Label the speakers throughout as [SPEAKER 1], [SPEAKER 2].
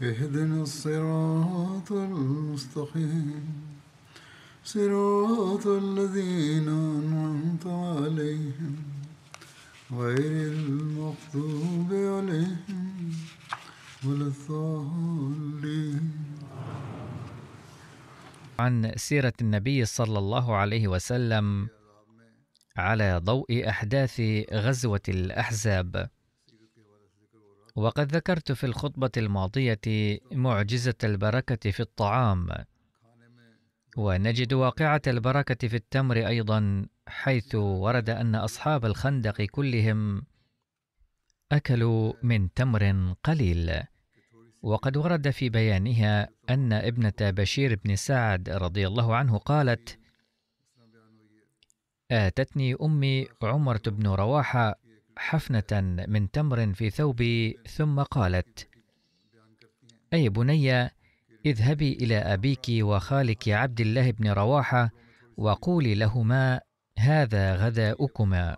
[SPEAKER 1] اهدنا الصراط المستقيم صراط الذين أنعمت عليهم غير المغضوب عليهم ولا الضالين
[SPEAKER 2] عن سيرة النبي صلى الله عليه وسلم على ضوء أحداث غزوة الأحزاب وقد ذكرت في الخطبة الماضية معجزة البركة في الطعام، ونجد واقعة البركة في التمر أيضا، حيث ورد أن أصحاب الخندق كلهم أكلوا من تمر قليل، وقد ورد في بيانها أن ابنة بشير بن سعد رضي الله عنه قالت: آتتني أمي عمرة بن رواحة حفنة من تمر في ثوبي ثم قالت أي بني اذهبي إلى أبيك وخالك عبد الله بن رواحة وقولي لهما هذا غذاؤكما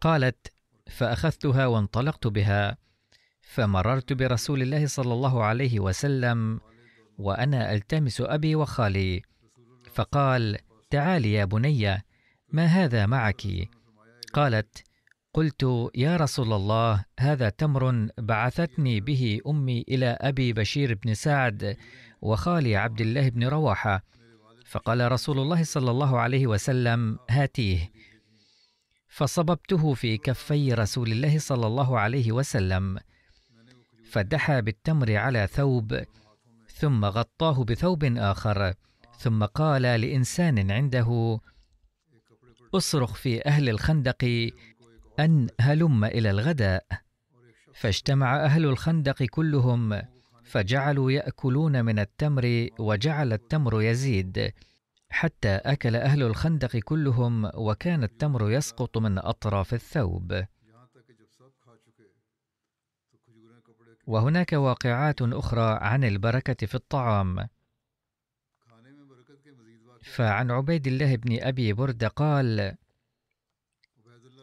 [SPEAKER 2] قالت فأخذتها وانطلقت بها فمررت برسول الله صلى الله عليه وسلم وأنا ألتمس أبي وخالي فقال تعالي يا بني ما هذا معك قالت قلت يا رسول الله هذا تمر بعثتني به امي الى ابي بشير بن سعد وخالي عبد الله بن رواحه فقال رسول الله صلى الله عليه وسلم هاتيه فصببته في كفي رسول الله صلى الله عليه وسلم فدحى بالتمر على ثوب ثم غطاه بثوب اخر ثم قال لانسان عنده اصرخ في اهل الخندق أن هلم إلى الغداء فاجتمع أهل الخندق كلهم فجعلوا يأكلون من التمر وجعل التمر يزيد حتى أكل أهل الخندق كلهم وكان التمر يسقط من أطراف الثوب وهناك واقعات أخرى عن البركة في الطعام فعن عبيد الله بن أبي برد قال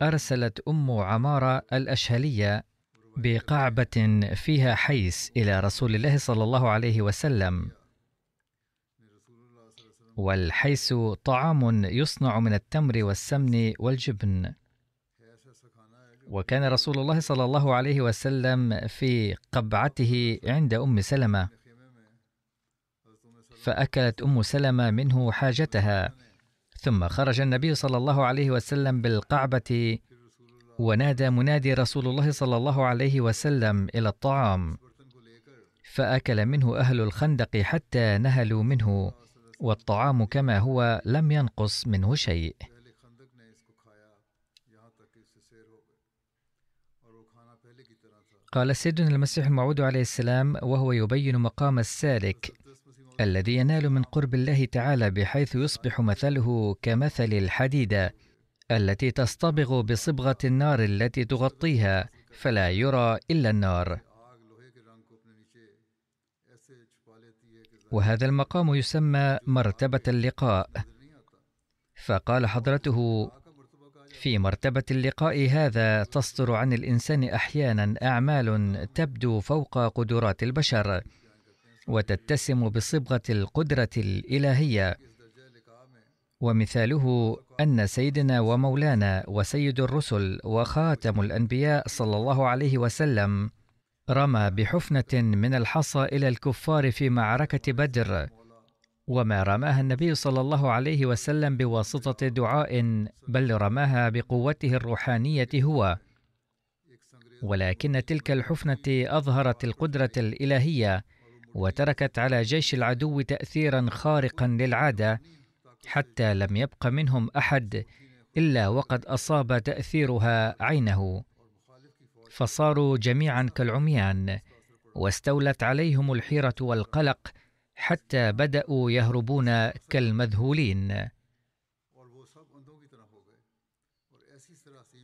[SPEAKER 2] أرسلت أم عمارة الأشهلية بقعبة فيها حيس إلى رسول الله صلى الله عليه وسلم والحيس طعام يصنع من التمر والسمن والجبن وكان رسول الله صلى الله عليه وسلم في قبعته عند ام سلمه فاكلت ام سلمه منه حاجتها ثم خرج النبي صلى الله عليه وسلم بالقعبة ونادى منادي رسول الله صلى الله عليه وسلم إلى الطعام فأكل منه أهل الخندق حتى نهلوا منه والطعام كما هو لم ينقص منه شيء قال سيدنا المسيح الموعود عليه السلام وهو يبين مقام السالك الذي ينال من قرب الله تعالى بحيث يصبح مثله كمثل الحديدة التي تصطبغ بصبغة النار التي تغطيها فلا يرى إلا النار وهذا المقام يسمى مرتبة اللقاء فقال حضرته في مرتبة اللقاء هذا تصدر عن الإنسان أحيانا أعمال تبدو فوق قدرات البشر وتتسم بصبغه القدره الالهيه ومثاله ان سيدنا ومولانا وسيد الرسل وخاتم الانبياء صلى الله عليه وسلم رمى بحفنه من الحصى الى الكفار في معركه بدر وما رماها النبي صلى الله عليه وسلم بواسطه دعاء بل رماها بقوته الروحانيه هو ولكن تلك الحفنه اظهرت القدره الالهيه وتركت على جيش العدو تاثيرا خارقا للعاده حتى لم يبق منهم احد الا وقد اصاب تاثيرها عينه فصاروا جميعا كالعميان واستولت عليهم الحيره والقلق حتى بداوا يهربون كالمذهولين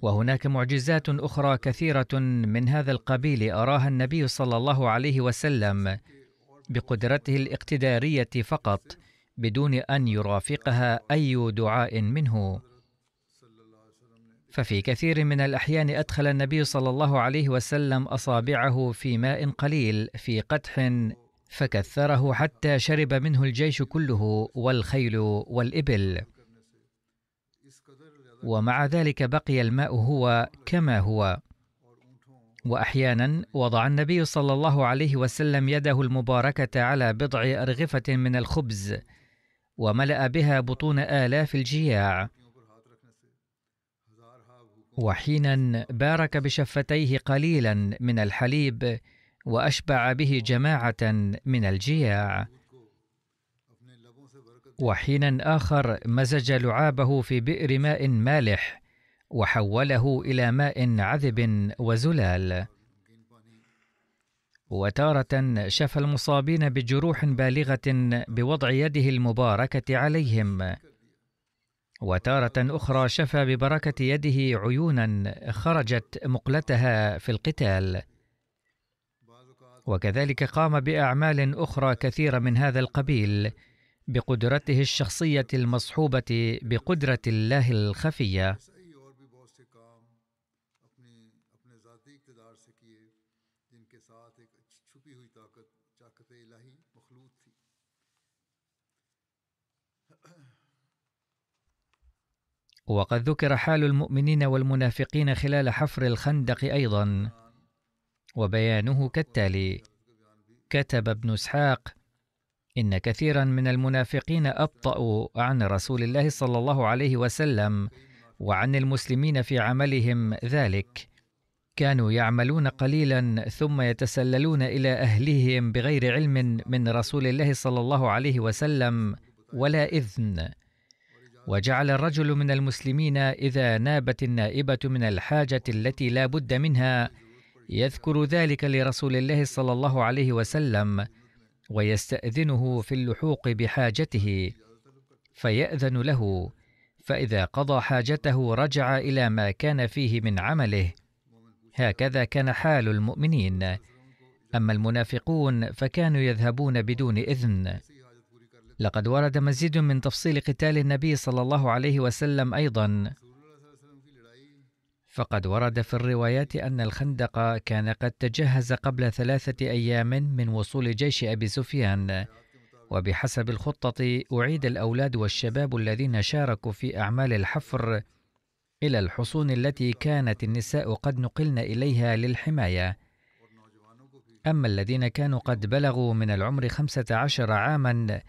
[SPEAKER 2] وهناك معجزات اخرى كثيره من هذا القبيل اراها النبي صلى الله عليه وسلم بقدرته الاقتداريه فقط بدون ان يرافقها اي دعاء منه ففي كثير من الاحيان ادخل النبي صلى الله عليه وسلم اصابعه في ماء قليل في قدح فكثره حتى شرب منه الجيش كله والخيل والابل ومع ذلك بقي الماء هو كما هو واحيانا وضع النبي صلى الله عليه وسلم يده المباركه على بضع ارغفه من الخبز وملا بها بطون الاف الجياع وحينا بارك بشفتيه قليلا من الحليب واشبع به جماعه من الجياع وحينا اخر مزج لعابه في بئر ماء مالح وحوله الى ماء عذب وزلال وتاره شفى المصابين بجروح بالغه بوضع يده المباركه عليهم وتاره اخرى شفى ببركه يده عيونا خرجت مقلتها في القتال وكذلك قام باعمال اخرى كثيره من هذا القبيل بقدرته الشخصيه المصحوبه بقدره الله الخفيه وقد ذكر حال المؤمنين والمنافقين خلال حفر الخندق ايضا وبيانه كالتالي كتب ابن اسحاق ان كثيرا من المنافقين ابطاوا عن رسول الله صلى الله عليه وسلم وعن المسلمين في عملهم ذلك كانوا يعملون قليلا ثم يتسللون الى اهلهم بغير علم من رسول الله صلى الله عليه وسلم ولا اذن وجعل الرجل من المسلمين اذا نابت النائبه من الحاجه التي لا بد منها يذكر ذلك لرسول الله صلى الله عليه وسلم ويستاذنه في اللحوق بحاجته فياذن له فاذا قضى حاجته رجع الى ما كان فيه من عمله هكذا كان حال المؤمنين اما المنافقون فكانوا يذهبون بدون اذن لقد ورد مزيد من تفصيل قتال النبي صلى الله عليه وسلم أيضا فقد ورد في الروايات أن الخندق كان قد تجهز قبل ثلاثة أيام من وصول جيش أبي سفيان وبحسب الخطة أعيد الأولاد والشباب الذين شاركوا في أعمال الحفر إلى الحصون التي كانت النساء قد نقلن إليها للحماية أما الذين كانوا قد بلغوا من العمر خمسة عشر عاماً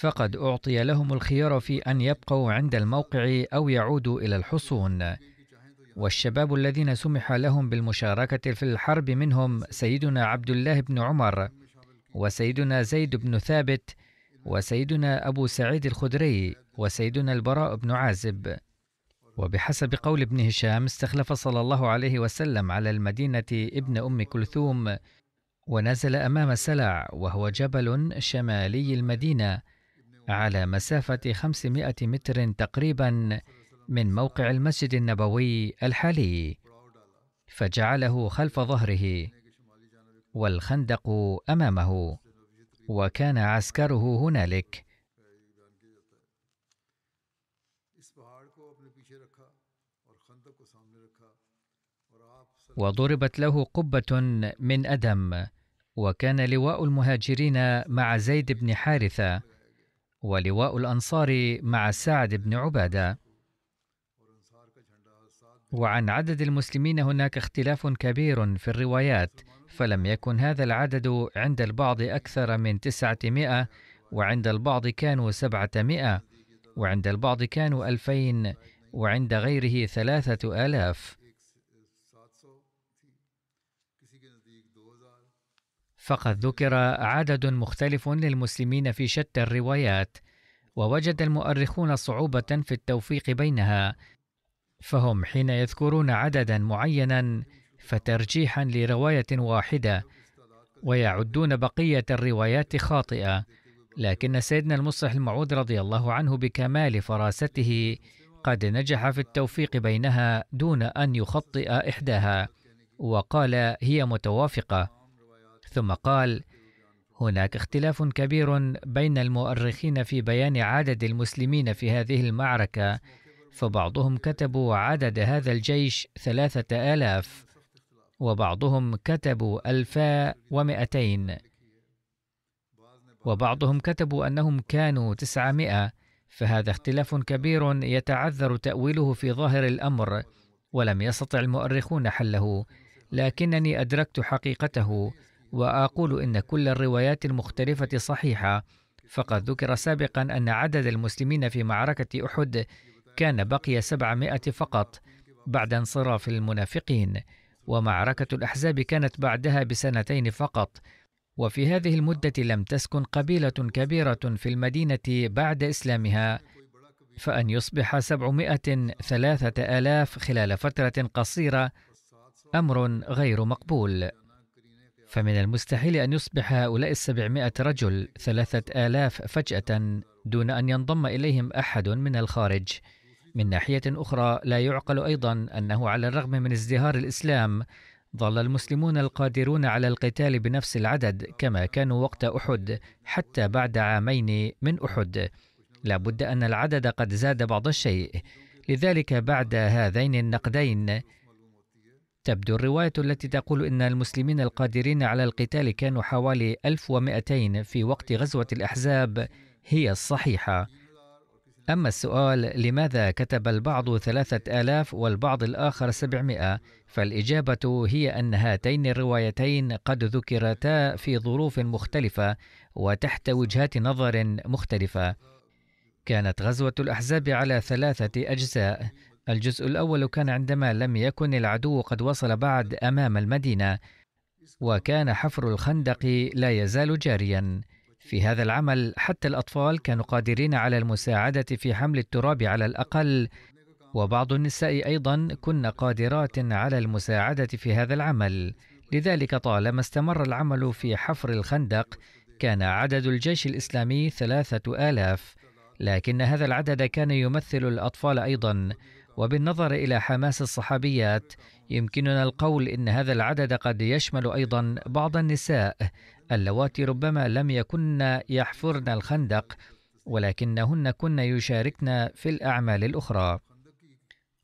[SPEAKER 2] فقد أعطي لهم الخيار في أن يبقوا عند الموقع أو يعودوا إلى الحصون والشباب الذين سمح لهم بالمشاركة في الحرب منهم سيدنا عبد الله بن عمر وسيدنا زيد بن ثابت وسيدنا أبو سعيد الخدري وسيدنا البراء بن عازب وبحسب قول ابن هشام استخلف صلى الله عليه وسلم على المدينة ابن أم كلثوم ونزل أمام سلع وهو جبل شمالي المدينة على مسافة 500 متر تقريبا من موقع المسجد النبوي الحالي فجعله خلف ظهره والخندق امامه وكان عسكره هنالك
[SPEAKER 3] وضربت
[SPEAKER 2] له قبه من ادم وكان لواء المهاجرين مع زيد بن حارثه ولواء الأنصار مع سعد بن عبادة وعن عدد المسلمين هناك اختلاف كبير في الروايات فلم يكن هذا العدد عند البعض أكثر من 900 وعند البعض كانوا 700 وعند البعض كانوا 2000 وعند غيره 3000 فقد ذكر عدد مختلف للمسلمين في شتى الروايات ووجد المؤرخون صعوبه في التوفيق بينها فهم حين يذكرون عددا معينا فترجيحا لروايه واحده ويعدون بقيه الروايات خاطئه لكن سيدنا المصلح الموعود رضي الله عنه بكمال فراسته قد نجح في التوفيق بينها دون ان يخطئ احداها وقال هي متوافقه ثم قال هناك اختلاف كبير بين المؤرخين في بيان عدد المسلمين في هذه المعركة فبعضهم كتبوا عدد هذا الجيش ثلاثة آلاف وبعضهم كتبوا ألفا ومئتين وبعضهم كتبوا أنهم كانوا تسعمائة فهذا اختلاف كبير يتعذر تأويله في ظاهر الأمر ولم يستطع المؤرخون حله لكنني أدركت حقيقته واقول ان كل الروايات المختلفه صحيحه فقد ذكر سابقا ان عدد المسلمين في معركه احد كان بقي 700 فقط بعد انصراف المنافقين ومعركه الاحزاب كانت بعدها بسنتين فقط وفي هذه المده لم تسكن قبيله كبيره في المدينه بعد اسلامها فأن يصبح سبعمائة ثلاثة آلاف خلال فترة قصيرة أمر غير مقبول فمن المستحيل أن يصبح هؤلاء السبعمائة رجل ثلاثة آلاف فجأة دون أن ينضم إليهم أحد من الخارج من ناحية أخرى لا يعقل أيضا أنه على الرغم من ازدهار الإسلام ظل المسلمون القادرون على القتال بنفس العدد كما كانوا وقت أحد حتى بعد عامين من أحد لا بد أن العدد قد زاد بعض الشيء لذلك بعد هذين النقدين تبدو الرواية التي تقول إن المسلمين القادرين على القتال كانوا حوالي 1200 في وقت غزوة الأحزاب هي الصحيحة أما السؤال لماذا كتب البعض ثلاثة آلاف والبعض الآخر سبعمائة فالإجابة هي أن هاتين الروايتين قد ذكرتا في ظروف مختلفة وتحت وجهات نظر مختلفة كانت غزوة الأحزاب على ثلاثة أجزاء الجزء الأول كان عندما لم يكن العدو قد وصل بعد أمام المدينة وكان حفر الخندق لا يزال جاريا في هذا العمل حتى الأطفال كانوا قادرين على المساعدة في حمل التراب على الأقل وبعض النساء أيضا كن قادرات على المساعدة في هذا العمل لذلك طالما استمر العمل في حفر الخندق كان عدد الجيش الإسلامي ثلاثة آلاف لكن هذا العدد كان يمثل الأطفال أيضا وبالنظر إلى حماس الصحابيات يمكننا القول إن هذا العدد قد يشمل أيضا بعض النساء اللواتي ربما لم يكن يحفرن الخندق ولكنهن كن يشاركن في الأعمال الأخرى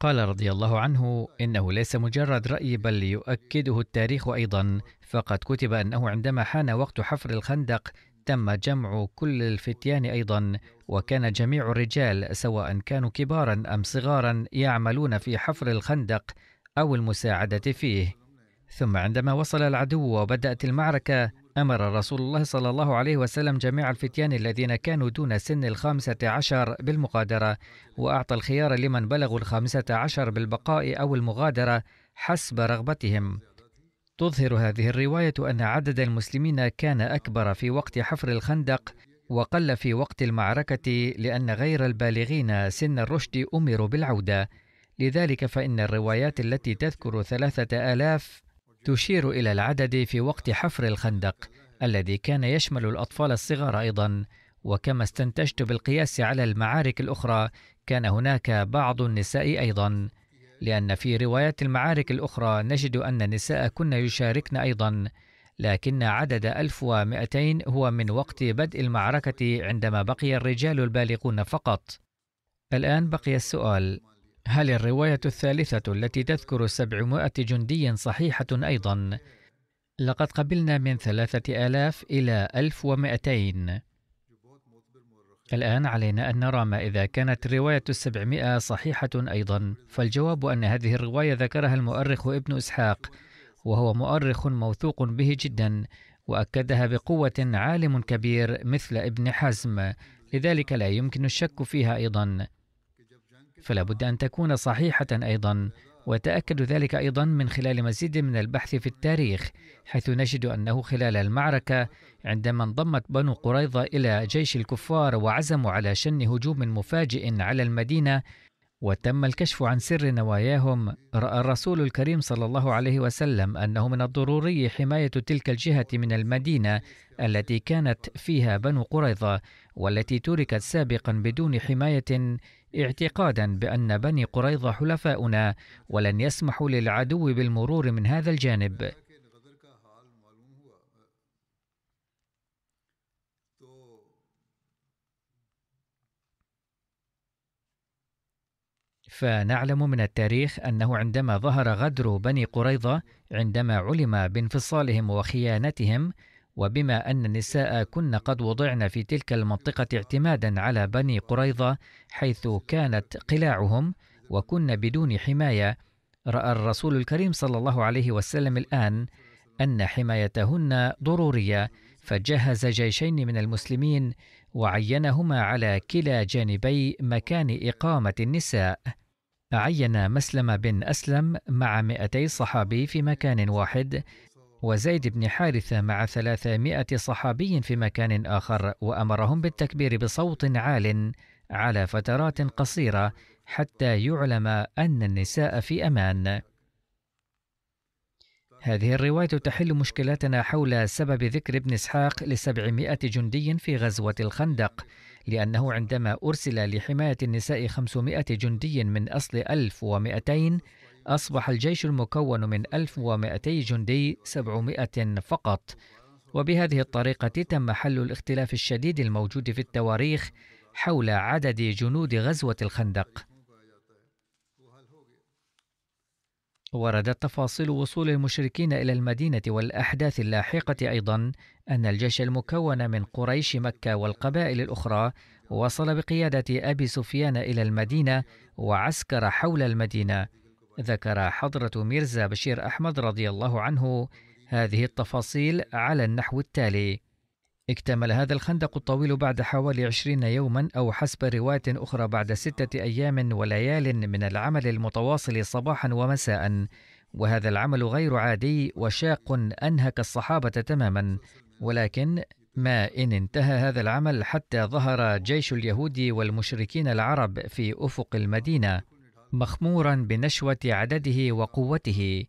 [SPEAKER 2] قال رضي الله عنه إنه ليس مجرد رأي بل يؤكده التاريخ أيضا فقد كتب أنه عندما حان وقت حفر الخندق تم جمع كل الفتيان ايضا وكان جميع الرجال سواء كانوا كبارا ام صغارا يعملون في حفر الخندق او المساعده فيه ثم عندما وصل العدو وبدات المعركه امر رسول الله صلى الله عليه وسلم جميع الفتيان الذين كانوا دون سن الخامسه عشر بالمغادره واعطى الخيار لمن بلغوا الخامسه عشر بالبقاء او المغادره حسب رغبتهم تظهر هذه الرواية أن عدد المسلمين كان أكبر في وقت حفر الخندق وقل في وقت المعركة لأن غير البالغين سن الرشد أمروا بالعودة لذلك فإن الروايات التي تذكر ثلاثة آلاف تشير إلى العدد في وقت حفر الخندق الذي كان يشمل الأطفال الصغار أيضا وكما استنتجت بالقياس على المعارك الأخرى كان هناك بعض النساء أيضا لأن في روايات المعارك الأخرى نجد أن النساء كن يشاركن أيضا لكن عدد 1200 هو من وقت بدء المعركة عندما بقي الرجال البالغون فقط الآن بقي السؤال هل الرواية الثالثة التي تذكر 700 جندي صحيحة أيضا؟ لقد قبلنا من 3000 إلى 1200 الآن علينا أن نرى ما إذا كانت رواية السبعمائة صحيحة أيضا فالجواب أن هذه الرواية ذكرها المؤرخ ابن إسحاق وهو مؤرخ موثوق به جدا وأكدها بقوة عالم كبير مثل ابن حزم لذلك لا يمكن الشك فيها أيضا فلا بد أن تكون صحيحة أيضا وتأكد ذلك أيضا من خلال مزيد من البحث في التاريخ حيث نجد أنه خلال المعركة عندما انضمت بنو قريظة إلى جيش الكفار وعزموا على شن هجوم مفاجئ على المدينة وتم الكشف عن سر نواياهم راى الرسول الكريم صلى الله عليه وسلم انه من الضروري حمايه تلك الجهه من المدينه التي كانت فيها بنو قريظه والتي تركت سابقا بدون حمايه اعتقادا بأن بني قريظة حلفاؤنا ولن يسمحوا للعدو بالمرور من هذا الجانب فنعلم من التاريخ أنه عندما ظهر غدر بني قريظة عندما علم بانفصالهم وخيانتهم وبما أن النساء كن قد وضعن في تلك المنطقة اعتمادا على بني قريظة حيث كانت قلاعهم وكن بدون حماية رأى الرسول الكريم صلى الله عليه وسلم الآن أن حمايتهن ضرورية فجهز جيشين من المسلمين وعينهما على كلا جانبي مكان إقامة النساء عين مسلم بن أسلم مع 200 صحابي في مكان واحد وزيد بن حارثة مع 300 صحابي في مكان آخر وأمرهم بالتكبير بصوت عال على فترات قصيرة حتى يعلم أن النساء في أمان. هذه الرواية تحل مشكلتنا حول سبب ذكر ابن إسحاق لسبعمائة جندي في غزوة الخندق لأنه عندما أرسل لحماية النساء خمسمائة جندي من أصل ألف ومائتين أصبح الجيش المكون من 1200 جندي 700 فقط وبهذه الطريقة تم حل الاختلاف الشديد الموجود في التواريخ حول عدد جنود غزوة الخندق وردت تفاصيل وصول المشركين إلى المدينة والأحداث اللاحقة أيضا أن الجيش المكون من قريش مكة والقبائل الأخرى وصل بقيادة أبي سفيان إلى المدينة وعسكر حول المدينة ذكر حضرة ميرزا بشير أحمد رضي الله عنه هذه التفاصيل على النحو التالي اكتمل هذا الخندق الطويل بعد حوالي عشرين يوما أو حسب رواية أخرى بعد ستة أيام وليال من العمل المتواصل صباحا ومساء وهذا العمل غير عادي وشاق أنهك الصحابة تماما ولكن ما إن انتهى هذا العمل حتى ظهر جيش اليهود والمشركين العرب في أفق المدينة مخمورا بنشوة عدده وقوته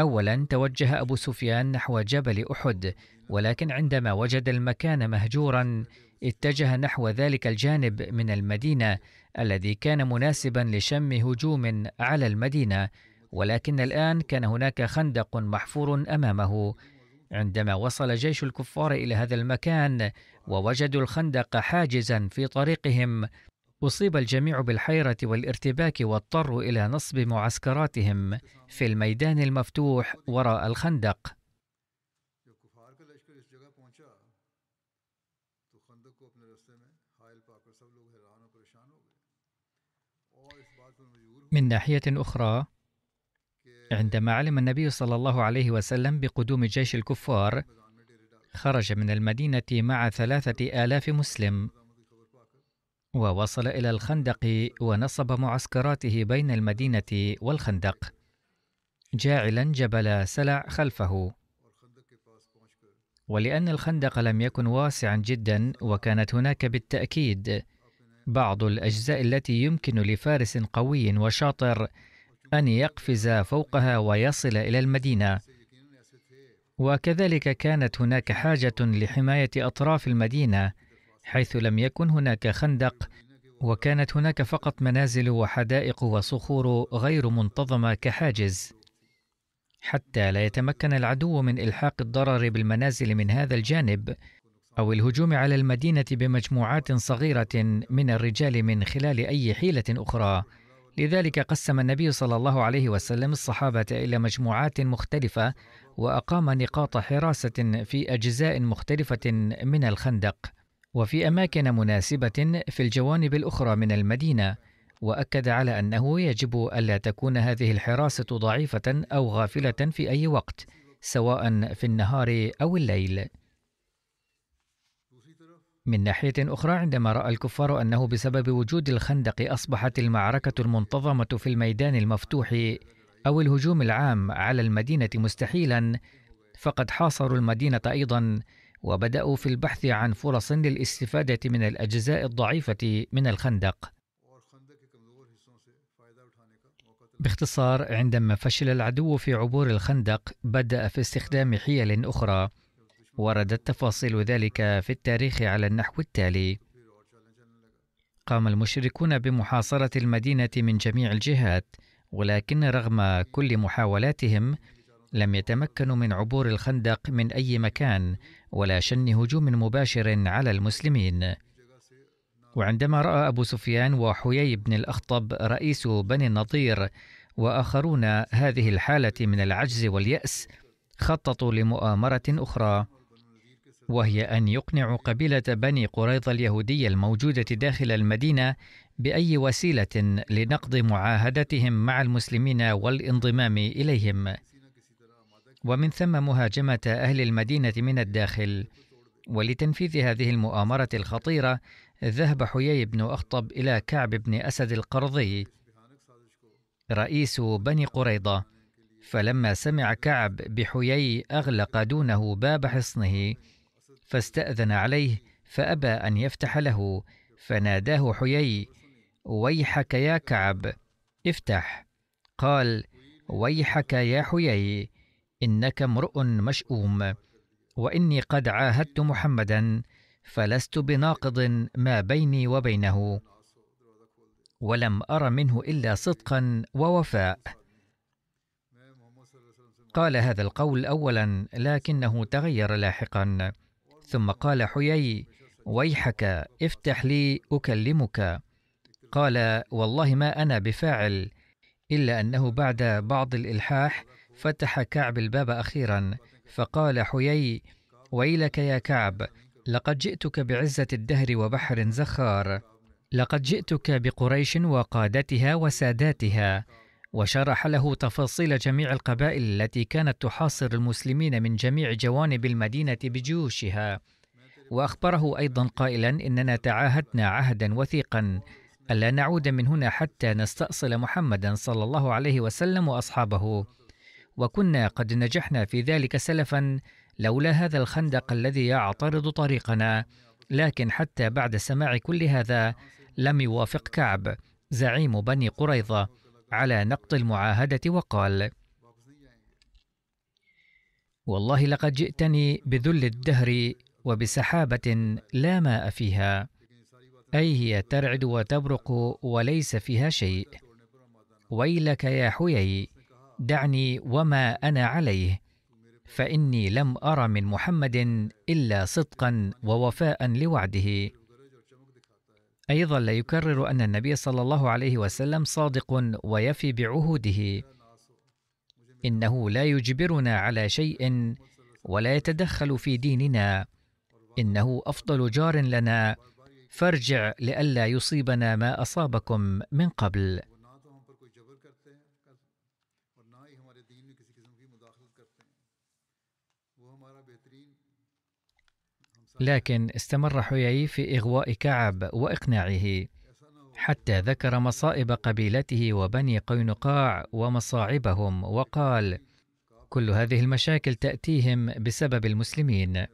[SPEAKER 2] أولا توجه أبو سفيان نحو جبل أحد ولكن عندما وجد المكان مهجورا اتجه نحو ذلك الجانب من المدينة الذي كان مناسبا لشم هجوم على المدينة ولكن الآن كان هناك خندق محفور أمامه عندما وصل جيش الكفار إلى هذا المكان ووجدوا الخندق حاجزا في طريقهم اصيب الجميع بالحيره والارتباك واضطروا الى نصب معسكراتهم في الميدان المفتوح وراء الخندق من ناحيه اخرى عندما علم النبي صلى الله عليه وسلم بقدوم جيش الكفار خرج من المدينة مع ثلاثة آلاف مسلم ووصل إلى الخندق ونصب معسكراته بين المدينة والخندق جاعلا جبل سلع خلفه ولأن الخندق لم يكن واسعا جدا وكانت هناك بالتأكيد بعض الأجزاء التي يمكن لفارس قوي وشاطر أن يقفز فوقها ويصل إلى المدينة وكذلك كانت هناك حاجة لحماية أطراف المدينة حيث لم يكن هناك خندق وكانت هناك فقط منازل وحدائق وصخور غير منتظمة كحاجز حتى لا يتمكن العدو من إلحاق الضرر بالمنازل من هذا الجانب أو الهجوم على المدينة بمجموعات صغيرة من الرجال من خلال أي حيلة أخرى لذلك قسم النبي صلى الله عليه وسلم الصحابة إلى مجموعات مختلفة وأقام نقاط حراسة في أجزاء مختلفة من الخندق وفي أماكن مناسبة في الجوانب الأخرى من المدينة وأكد على أنه يجب ألا تكون هذه الحراسة ضعيفة أو غافلة في أي وقت سواء في النهار أو الليل من ناحية أخرى عندما رأى الكفار أنه بسبب وجود الخندق أصبحت المعركة المنتظمة في الميدان المفتوح أو الهجوم العام على المدينة مستحيلا فقد حاصروا المدينة أيضا وبدأوا في البحث عن فرص للاستفادة من الأجزاء الضعيفة من الخندق باختصار عندما فشل العدو في عبور الخندق بدأ في استخدام حيل أخرى وردت تفاصيل ذلك في التاريخ على النحو التالي قام المشركون بمحاصرة المدينة من جميع الجهات ولكن رغم كل محاولاتهم لم يتمكنوا من عبور الخندق من اي مكان ولا شن هجوم مباشر على المسلمين وعندما راى ابو سفيان وحيي بن الاخطب رئيس بني النضير واخرون هذه الحاله من العجز والياس خططوا لمؤامره اخرى وهي ان يقنعوا قبيله بني قريظه اليهوديه الموجوده داخل المدينه باي وسيله لنقض معاهدتهم مع المسلمين والانضمام اليهم ومن ثم مهاجمه اهل المدينه من الداخل ولتنفيذ هذه المؤامره الخطيره ذهب حيي بن اخطب الى كعب بن اسد القرظي رئيس بني قريضه فلما سمع كعب بحيي اغلق دونه باب حصنه فاستاذن عليه فابى ان يفتح له فناداه حيي ويحك يا كعب افتح قال ويحك يا حيي انك امرؤ مشؤوم واني قد عاهدت محمدا فلست بناقض ما بيني وبينه ولم ار منه الا صدقا ووفاء قال هذا القول اولا لكنه تغير لاحقا ثم قال حيي ويحك افتح لي اكلمك قال والله ما أنا بفاعل إلا أنه بعد بعض الإلحاح فتح كعب الباب أخيرا فقال حيي ويلك يا كعب لقد جئتك بعزة الدهر وبحر زخار لقد جئتك بقريش وقادتها وساداتها وشرح له تفاصيل جميع القبائل التي كانت تحاصر المسلمين من جميع جوانب المدينة بجيوشها وأخبره أيضا قائلا إننا تعاهدنا عهدا وثيقا ألا نعود من هنا حتى نستأصل محمدا صلى الله عليه وسلم وأصحابه وكنا قد نجحنا في ذلك سلفا لولا هذا الخندق الذي يعترض طريقنا لكن حتى بعد سماع كل هذا لم يوافق كعب زعيم بني قريظه على نقض المعاهده وقال والله لقد جئتني بذل الدهر وبسحابه لا ماء فيها أي هي ترعد وتبرق وليس فيها شيء ويلك يا حيي دعني وما أنا عليه فإني لم أر من محمد إلا صدقا ووفاء لوعده أيضا لا يكرر أن النبي صلى الله عليه وسلم صادق ويفي بعهوده إنه لا يجبرنا على شيء ولا يتدخل في ديننا إنه أفضل جار لنا فارجع لئلا يصيبنا ما اصابكم من قبل لكن استمر حيي في اغواء كعب واقناعه حتى ذكر مصائب قبيلته وبني قينقاع ومصاعبهم وقال كل هذه المشاكل تاتيهم بسبب المسلمين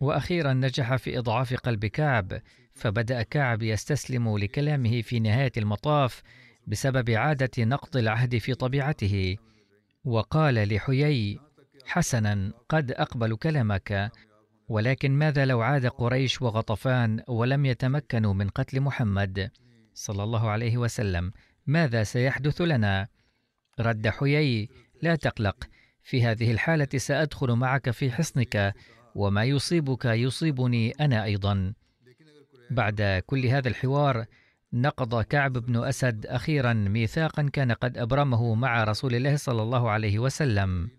[SPEAKER 2] واخيرا نجح في اضعاف قلب كعب فبدأ كعب يستسلم لكلامه في نهاية المطاف بسبب عادة نقض العهد في طبيعته وقال لحيي حسنا قد أقبل كلامك ولكن ماذا لو عاد قريش وغطفان ولم يتمكنوا من قتل محمد صلى الله عليه وسلم ماذا سيحدث لنا رد حيي لا تقلق في هذه الحاله سادخل معك في حصنك وما يصيبك يصيبني انا ايضا بعد كل هذا الحوار نقض كعب بن اسد اخيرا ميثاقا كان قد ابرمه مع رسول الله صلى الله عليه وسلم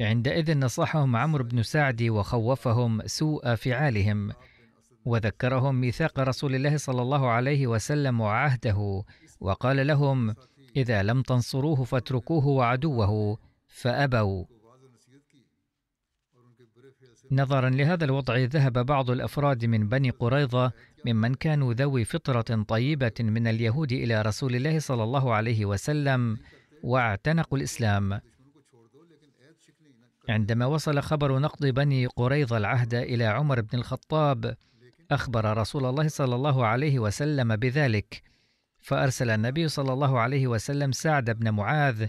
[SPEAKER 2] عندئذ نصحهم عمرو بن سعد وخوفهم سوء فعالهم وذكرهم ميثاق رسول الله صلى الله عليه وسلم وعهده وقال لهم اذا لم تنصروه فاتركوه وعدوه فابوا نظرا لهذا الوضع ذهب بعض الافراد من بني قريظه ممن كانوا ذوي فطره طيبه من اليهود الى رسول الله صلى الله عليه وسلم واعتنقوا الاسلام عندما وصل خبر نقض بني قريظه العهد الى عمر بن الخطاب اخبر رسول الله صلى الله عليه وسلم بذلك فأرسل النبي صلى الله عليه وسلم سعد بن معاذ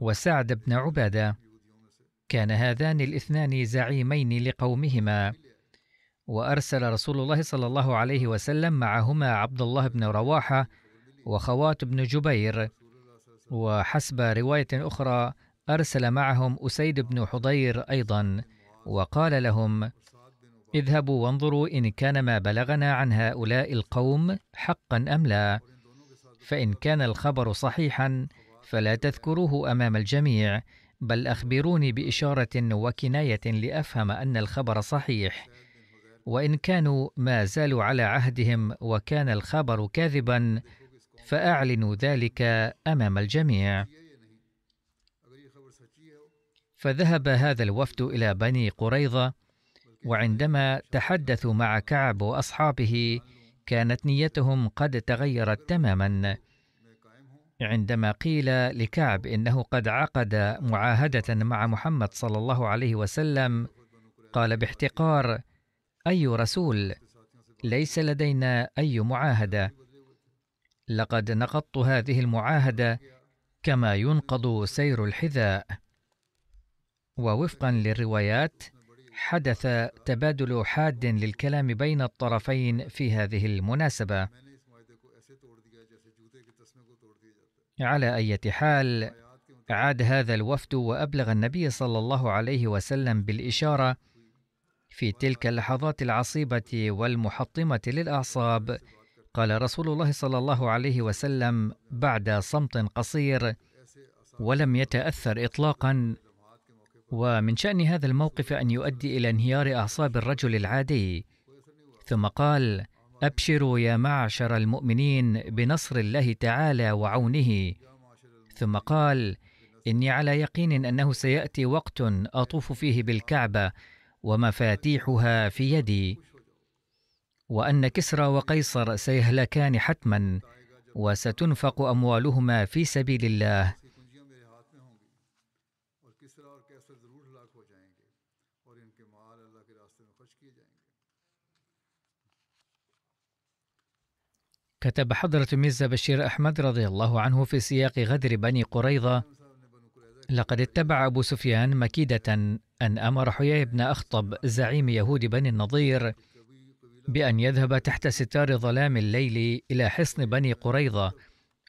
[SPEAKER 2] وسعد بن عبادة كان هذان الاثنان زعيمين لقومهما وأرسل رسول الله صلى الله عليه وسلم معهما عبد الله بن رواحة وخوات بن جبير وحسب رواية أخرى أرسل معهم أسيد بن حضير أيضا وقال لهم اذهبوا وانظروا إن كان ما بلغنا عن هؤلاء القوم حقا أم لا فإن كان الخبر صحيحا فلا تذكروه أمام الجميع بل أخبروني بإشارة وكناية لأفهم أن الخبر صحيح وإن كانوا ما زالوا على عهدهم وكان الخبر كاذبا فأعلنوا ذلك أمام الجميع فذهب هذا الوفد إلى بني قريظة وعندما تحدثوا مع كعب وأصحابه كانت نيتهم قد تغيرت تماما عندما قيل لكعب انه قد عقد معاهده مع محمد صلى الله عليه وسلم قال باحتقار اي رسول ليس لدينا اي معاهده لقد نقضت هذه المعاهده كما ينقض سير الحذاء ووفقا للروايات حدث تبادل حاد للكلام بين الطرفين في هذه المناسبة. على أي حال، عاد هذا الوفد وأبلغ النبي صلى الله عليه وسلم بالإشارة في تلك اللحظات العصيبة والمحطمة للأعصاب. قال رسول الله صلى الله عليه وسلم بعد صمت قصير ولم يتأثر إطلاقا ومن شأن هذا الموقف أن يؤدي إلى انهيار أعصاب الرجل العادي ثم قال أبشروا يا معشر المؤمنين بنصر الله تعالى وعونه ثم قال إني على يقين أنه سيأتي وقت أطوف فيه بالكعبة ومفاتيحها في يدي وأن كسرى وقيصر سيهلكان حتما وستنفق أموالهما في سبيل الله كتب حضرة ميزة بشير أحمد رضي الله عنه في سياق غدر بني قريظة لقد اتبع أبو سفيان مكيدة أن أمر حيي بن أخطب زعيم يهود بني النضير بأن يذهب تحت ستار ظلام الليل إلى حصن بني قريظة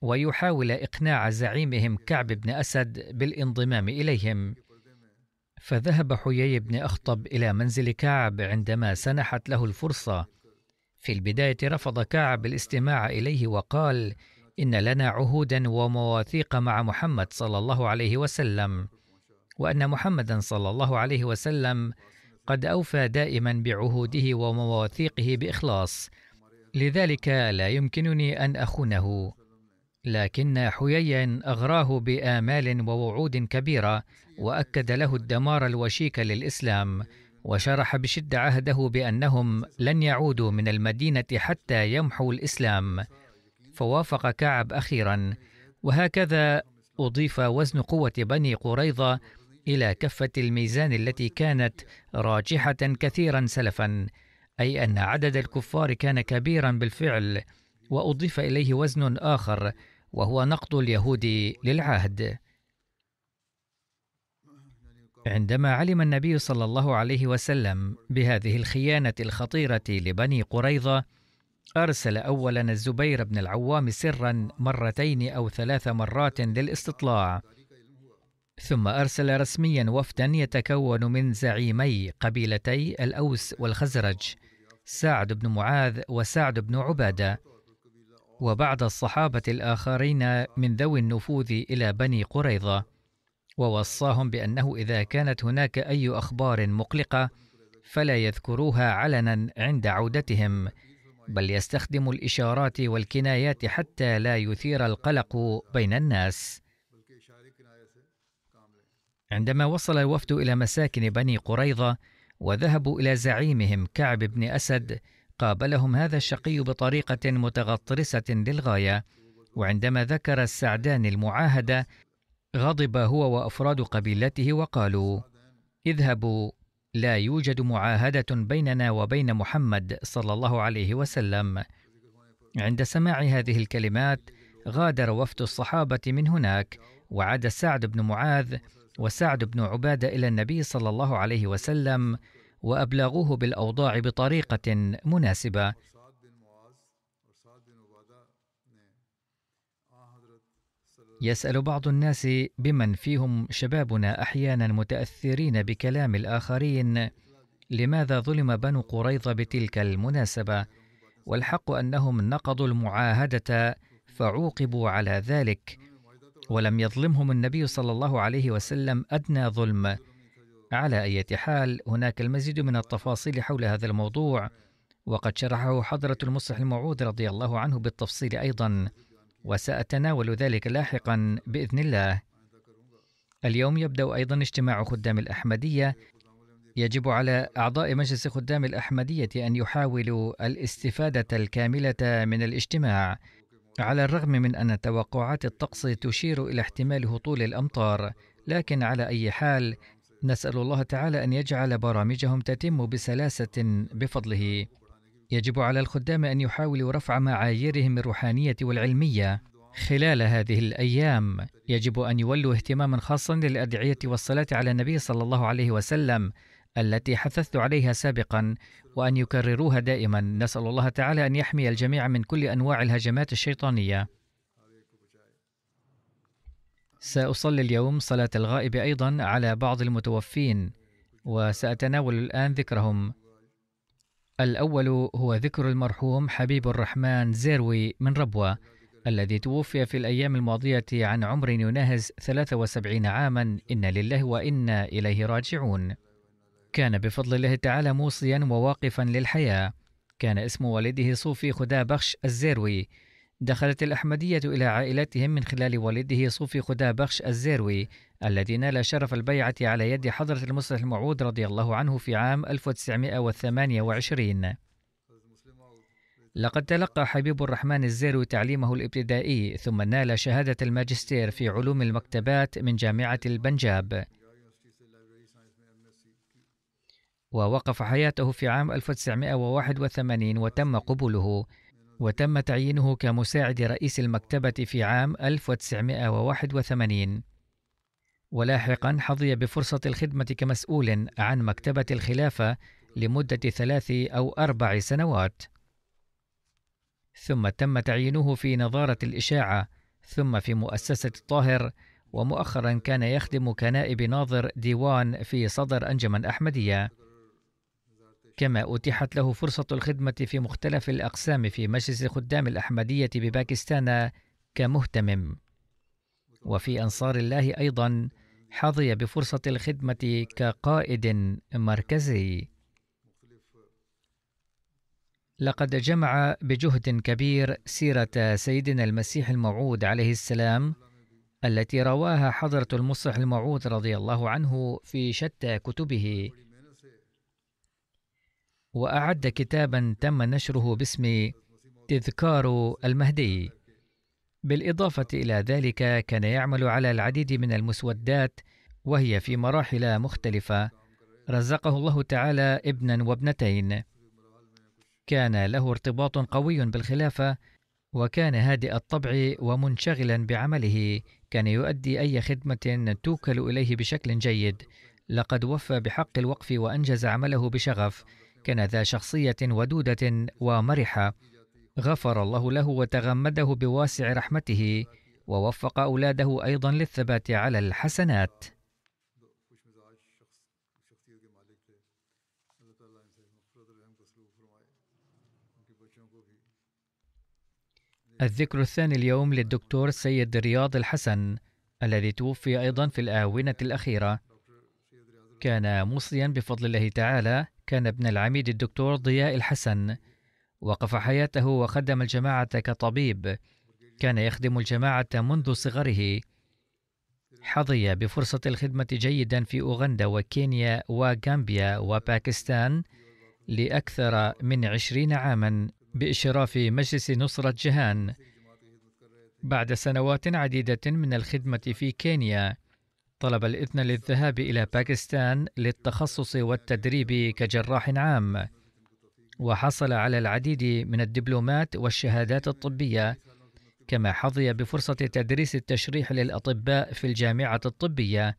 [SPEAKER 2] ويحاول إقناع زعيمهم كعب بن أسد بالانضمام إليهم فذهب حيي بن أخطب إلى منزل كعب عندما سنحت له الفرصة في البداية رفض كعب الاستماع إليه وقال: إن لنا عهودا ومواثيق مع محمد صلى الله عليه وسلم، وأن محمدا صلى الله عليه وسلم قد أوفى دائما بعهوده ومواثيقه بإخلاص، لذلك لا يمكنني أن أخونه. لكن حيي أغراه بآمال ووعود كبيرة، وأكد له الدمار الوشيك للإسلام، وشرح بشده عهده بانهم لن يعودوا من المدينه حتى يمحوا الاسلام فوافق كعب اخيرا وهكذا اضيف وزن قوه بني قريظه الى كفه الميزان التي كانت راجحه كثيرا سلفا اي ان عدد الكفار كان كبيرا بالفعل واضيف اليه وزن اخر وهو نقد اليهود للعهد عندما علم النبي صلى الله عليه وسلم بهذه الخيانه الخطيره لبني قريظه ارسل اولا الزبير بن العوام سرا مرتين او ثلاث مرات للاستطلاع ثم ارسل رسميا وفدا يتكون من زعيمي قبيلتي الاوس والخزرج سعد بن معاذ وسعد بن عباده وبعض الصحابه الاخرين من ذوي النفوذ الى بني قريظه ووصاهم بانه اذا كانت هناك اي اخبار مقلقه فلا يذكروها علنا عند عودتهم بل يستخدموا الاشارات والكنايات حتى لا يثير القلق بين الناس عندما وصل الوفد الى مساكن بني قريظه وذهبوا الى زعيمهم كعب بن اسد قابلهم هذا الشقي بطريقه متغطرسه للغايه وعندما ذكر السعدان المعاهده غضب هو وافراد قبيلته وقالوا اذهبوا لا يوجد معاهده بيننا وبين محمد صلى الله عليه وسلم عند سماع هذه الكلمات غادر وفد الصحابه من هناك وعاد سعد بن معاذ وسعد بن عباده الى النبي صلى الله عليه وسلم وابلغوه بالاوضاع بطريقه مناسبه يسأل بعض الناس بمن فيهم شبابنا أحيانا متأثرين بكلام الآخرين لماذا ظلم بنو قريظة بتلك المناسبة والحق أنهم نقضوا المعاهدة فعوقبوا على ذلك ولم يظلمهم النبي صلى الله عليه وسلم أدنى ظلم على أي حال هناك المزيد من التفاصيل حول هذا الموضوع وقد شرحه حضرة المصلح الموعود رضي الله عنه بالتفصيل أيضاً وسأتناول ذلك لاحقا بإذن الله اليوم يبدأ أيضا اجتماع خدام الأحمدية يجب على أعضاء مجلس خدام الأحمدية أن يحاولوا الاستفادة الكاملة من الاجتماع على الرغم من أن توقعات الطقس تشير إلى احتمال هطول الأمطار لكن على أي حال نسأل الله تعالى أن يجعل برامجهم تتم بسلاسة بفضله يجب على الخدام أن يحاولوا رفع معاييرهم الروحانية والعلمية خلال هذه الأيام يجب أن يولوا اهتماما خاصا للأدعية والصلاة على النبي صلى الله عليه وسلم التي حثثت عليها سابقا وأن يكرروها دائما نسأل الله تعالى أن يحمي الجميع من كل أنواع الهجمات الشيطانية سأصلي اليوم صلاة الغائب أيضا على بعض المتوفين وسأتناول الآن ذكرهم الأول هو ذكر المرحوم حبيب الرحمن زيروي من ربوة الذي توفي في الأيام الماضية عن عمر يناهز 73 عاما إنا لله وإنا إليه راجعون كان بفضل الله تعالى موصيا وواقفا للحياة كان اسم والده صوفي خدا بخش الزيروي دخلت الأحمدية إلى عائلتهم من خلال والده صوفي خدا بخش الزيروي الذي نال شرف البيعة على يد حضرة المصلح الموعود رضي الله عنه في عام 1928 لقد تلقى حبيب الرحمن الزيروي تعليمه الابتدائي ثم نال شهادة الماجستير في علوم المكتبات من جامعة البنجاب ووقف حياته في عام 1981 وتم قبوله وتم تعيينه كمساعد رئيس المكتبة في عام 1981 ولاحقا حظي بفرصة الخدمة كمسؤول عن مكتبة الخلافة لمدة ثلاث أو أربع سنوات ثم تم تعيينه في نظارة الإشاعة ثم في مؤسسة الطاهر ومؤخرا كان يخدم كنائب ناظر ديوان في صدر أنجم الأحمدية كما أتيحت له فرصة الخدمة في مختلف الأقسام في مجلس الخدام الأحمدية بباكستان كمهتمم وفي أنصار الله أيضا حظي بفرصة الخدمة كقائد مركزي لقد جمع بجهد كبير سيرة سيدنا المسيح الموعود عليه السلام التي رواها حضرة المصلح الموعود رضي الله عنه في شتى كتبه وأعد كتابا تم نشره باسم تذكار المهدي بالإضافة إلى ذلك كان يعمل على العديد من المسودات وهي في مراحل مختلفة رزقه الله تعالى ابنا وابنتين كان له ارتباط قوي بالخلافة وكان هادئ الطبع ومنشغلا بعمله كان يؤدي أي خدمة توكل إليه بشكل جيد لقد وفى بحق الوقف وأنجز عمله بشغف كان ذا شخصية ودودة ومرحة غفر الله له وتغمده بواسع رحمته ووفق أولاده أيضا للثبات على الحسنات الذكر الثاني اليوم للدكتور سيد رياض الحسن الذي توفي أيضا في الآونة الأخيرة كان موصيا بفضل الله تعالى كان ابن العميد الدكتور ضياء الحسن وقف حياته وخدم الجماعة كطبيب كان يخدم الجماعة منذ صغره حظي بفرصة الخدمة جيدا في أوغندا وكينيا وغامبيا وباكستان لأكثر من عشرين عاما بإشراف مجلس نصرة جهان بعد سنوات عديدة من الخدمة في كينيا طلب الإذن للذهاب إلى باكستان للتخصص والتدريب كجراح عام وحصل على العديد من الدبلومات والشهادات الطبية كما حظي بفرصة تدريس التشريح للأطباء في الجامعة الطبية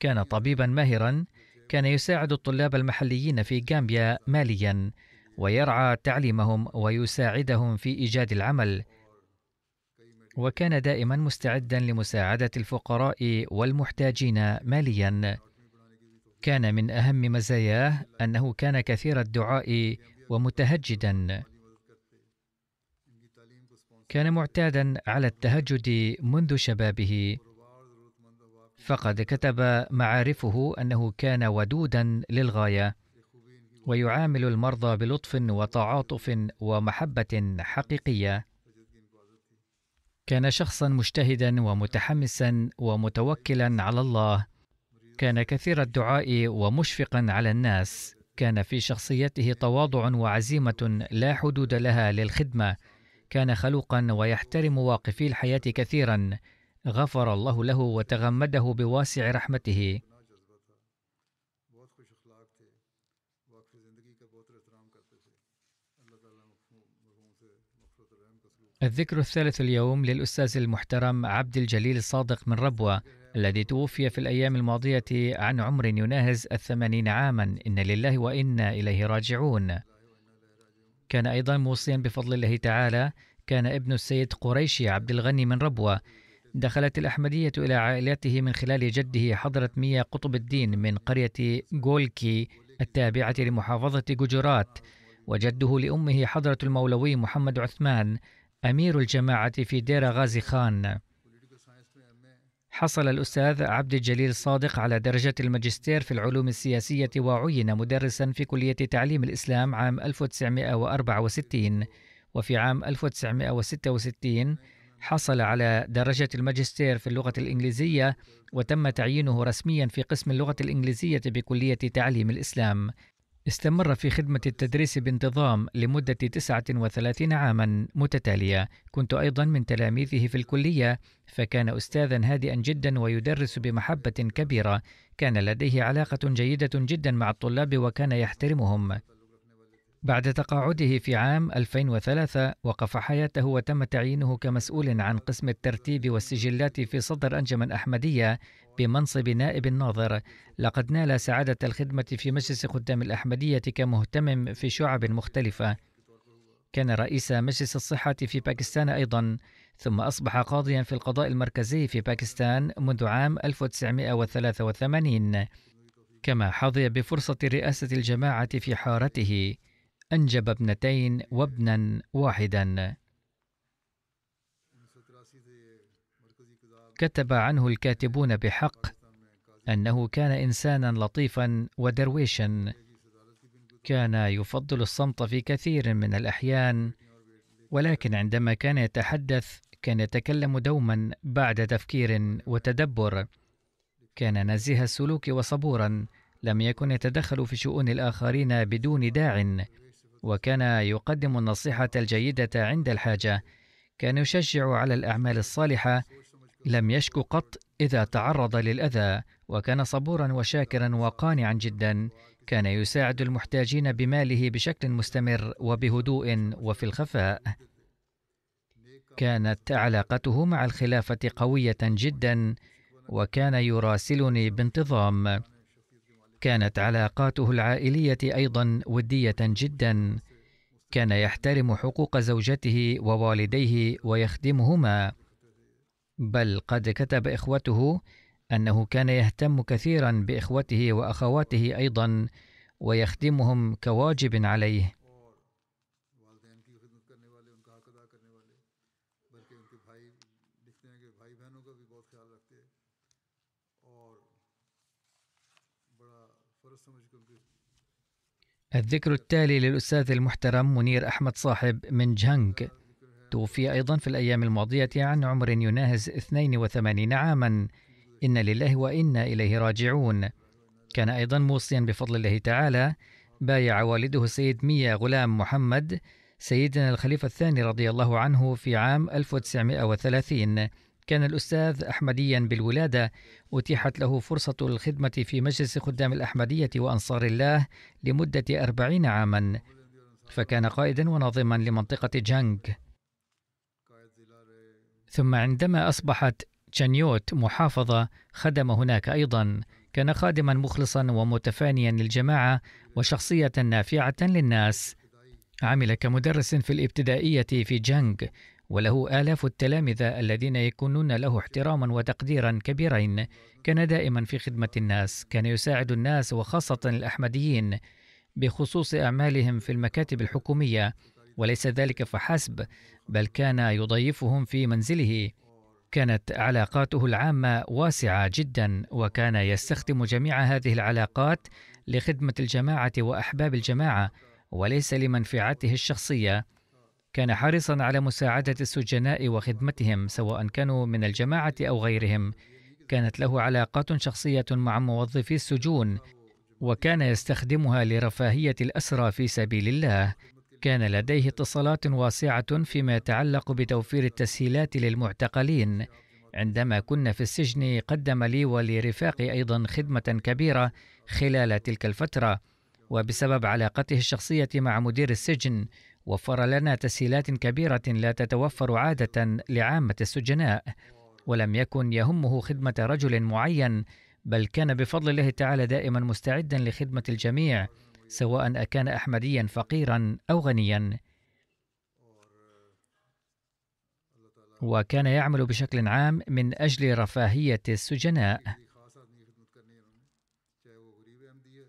[SPEAKER 2] كان طبيبا ماهرا كان يساعد الطلاب المحليين في غامبيا ماليا ويرعى تعليمهم ويساعدهم في إيجاد العمل وكان دائما مستعدا لمساعده الفقراء والمحتاجين ماليا كان من اهم مزاياه انه كان كثير الدعاء ومتهجدا كان معتادا على التهجد منذ شبابه فقد كتب معارفه انه كان ودودا للغايه ويعامل المرضى بلطف وتعاطف ومحبه حقيقيه كان شخصا مجتهدا ومتحمسا ومتوكلا على الله كان كثير الدعاء ومشفقا على الناس كان في شخصيته تواضع وعزيمه لا حدود لها للخدمه كان خلوقا ويحترم واقفي الحياه كثيرا غفر الله له وتغمده بواسع رحمته الذكر الثالث اليوم للأستاذ المحترم عبد الجليل الصادق من ربوة الذي توفي في الأيام الماضية عن عمر يناهز الثمانين عاما إن لله وإنا إليه راجعون كان أيضا موصيا بفضل الله تعالى كان ابن السيد قريشي عبد الغني من ربوة دخلت الأحمدية إلى عائلته من خلال جده حضرة ميا قطب الدين من قرية جولكي التابعة لمحافظة جوجرات وجده لأمه حضرة المولوي محمد عثمان أمير الجماعة في دير غازي خان حصل الأستاذ عبد الجليل صادق على درجة الماجستير في العلوم السياسية وعين مدرسا في كلية تعليم الإسلام عام 1964 وفي عام 1966 حصل على درجة الماجستير في اللغة الإنجليزية وتم تعيينه رسميا في قسم اللغة الإنجليزية بكلية تعليم الإسلام استمر في خدمة التدريس بانتظام لمدة 39 عاما متتالية، كنت أيضا من تلاميذه في الكلية، فكان أستاذا هادئا جدا ويدرس بمحبة كبيرة، كان لديه علاقة جيدة جدا مع الطلاب وكان يحترمهم. بعد تقاعده في عام 2003 وقف حياته وتم تعيينه كمسؤول عن قسم الترتيب والسجلات في صدر أنجم أحمدية بمنصب نائب الناظر لقد نال سعادة الخدمة في مجلس خدام الأحمدية كمهتم في شعب مختلفة كان رئيس مجلس الصحة في باكستان أيضا ثم أصبح قاضيا في القضاء المركزي في باكستان منذ عام 1983 كما حظي بفرصة رئاسة الجماعة في حارته أنجب ابنتين وابنا واحدا كتب عنه الكاتبون بحق انه كان انسانا لطيفا ودرويشا كان يفضل الصمت في كثير من الاحيان ولكن عندما كان يتحدث كان يتكلم دوما بعد تفكير وتدبر كان نزيه السلوك وصبورا لم يكن يتدخل في شؤون الاخرين بدون داع وكان يقدم النصيحه الجيده عند الحاجه كان يشجع على الاعمال الصالحه لم يشك قط إذا تعرض للأذى وكان صبورا وشاكرا وقانعا جدا كان يساعد المحتاجين بماله بشكل مستمر وبهدوء وفي الخفاء كانت علاقته مع الخلافة قوية جدا وكان يراسلني بانتظام كانت علاقاته العائلية أيضا ودية جدا كان يحترم حقوق زوجته ووالديه ويخدمهما بل قد كتب إخوته أنه كان يهتم كثيرا بإخوته وأخواته أيضا ويخدمهم كواجب عليه الذكر التالي للأستاذ المحترم منير أحمد صاحب من جهنك توفي أيضا في الأيام الماضية عن عمر يناهز 82 عاما إن لله وإنا إليه راجعون كان أيضا موصيا بفضل الله تعالى بايع والده السيد ميا غلام محمد سيدنا الخليفة الثاني رضي الله عنه في عام 1930 كان الأستاذ أحمديا بالولادة أتيحت له فرصة الخدمة في مجلس خدام الأحمدية وأنصار الله لمدة أربعين عاما فكان قائدا وناظما لمنطقة جانج ثم عندما أصبحت تشانيوت محافظة خدم هناك أيضا كان خادما مخلصا ومتفانيا للجماعة وشخصية نافعة للناس عمل كمدرس في الابتدائية في جانغ وله آلاف التلامذة الذين يكونون له احتراما وتقديرا كبيرين كان دائما في خدمة الناس كان يساعد الناس وخاصة الأحمديين بخصوص أعمالهم في المكاتب الحكومية وليس ذلك فحسب بل كان يضيفهم في منزله كانت علاقاته العامه واسعه جدا وكان يستخدم جميع هذه العلاقات لخدمه الجماعه واحباب الجماعه وليس لمنفعته الشخصيه كان حريصا على مساعده السجناء وخدمتهم سواء كانوا من الجماعه او غيرهم كانت له علاقات شخصيه مع موظفي السجون وكان يستخدمها لرفاهيه الاسرى في سبيل الله كان لديه اتصالات واسعة فيما يتعلق بتوفير التسهيلات للمعتقلين عندما كنا في السجن قدم لي ولرفاقي أيضا خدمة كبيرة خلال تلك الفترة وبسبب علاقته الشخصية مع مدير السجن وفر لنا تسهيلات كبيرة لا تتوفر عادة لعامة السجناء ولم يكن يهمه خدمة رجل معين بل كان بفضل الله تعالى دائما مستعدا لخدمة الجميع سواء أكان أحمديا فقيرا أو غنيا وكان يعمل بشكل عام من أجل رفاهية السجناء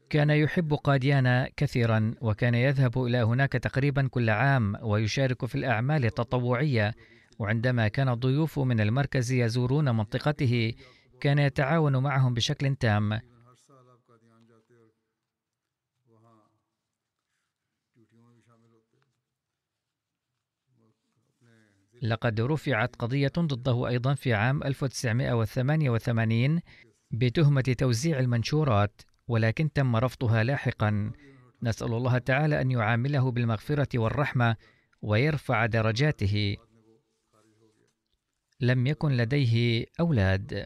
[SPEAKER 2] كان يحب قاديانا كثيرا وكان يذهب إلى هناك تقريبا كل عام ويشارك في الأعمال التطوعية وعندما كان الضيوف من المركز يزورون منطقته كان يتعاون معهم بشكل تام لقد رفعت قضية ضده أيضا في عام 1988 بتهمة توزيع المنشورات ولكن تم رفضها لاحقا نسأل الله تعالى أن يعامله بالمغفرة والرحمة ويرفع درجاته لم يكن لديه أولاد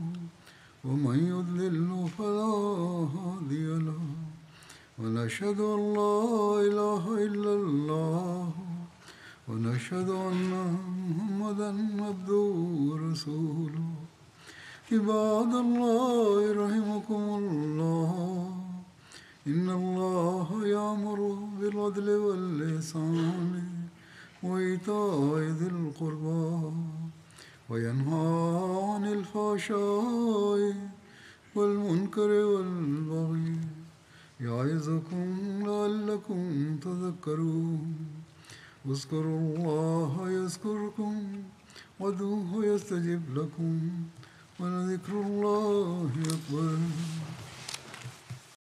[SPEAKER 1] ومن يضلل فلا هادي له ونشهد أن لا إله إلا الله ونشهد أن محمدا عبده ورسوله عباد الله رحمكم الله إن الله يأمر بالعدل والإحسان وإيتاء ذي القربان وينهى عن الفحشاء والمنكر والبغي يعظكم لعلكم تذكرون اذكروا الله يذكركم ودوه يستجب لكم ولذكر الله أكبر